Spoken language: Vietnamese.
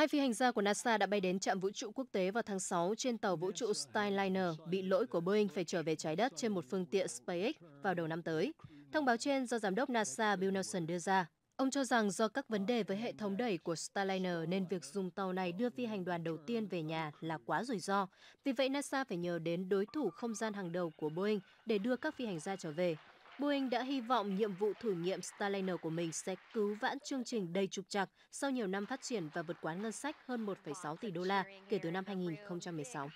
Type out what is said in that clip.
Hai phi hành gia của NASA đã bay đến trạm vũ trụ quốc tế vào tháng 6 trên tàu vũ trụ Starliner bị lỗi của Boeing phải trở về trái đất trên một phương tiện SpaceX vào đầu năm tới. Thông báo trên do giám đốc NASA Bill Nelson đưa ra. Ông cho rằng do các vấn đề với hệ thống đẩy của Starliner nên việc dùng tàu này đưa phi hành đoàn đầu tiên về nhà là quá rủi ro. Vì vậy NASA phải nhờ đến đối thủ không gian hàng đầu của Boeing để đưa các phi hành gia trở về. Boeing đã hy vọng nhiệm vụ thử nghiệm Starliner của mình sẽ cứu vãn chương trình đầy trục trặc sau nhiều năm phát triển và vượt quá ngân sách hơn 1,6 tỷ đô la kể từ năm 2016.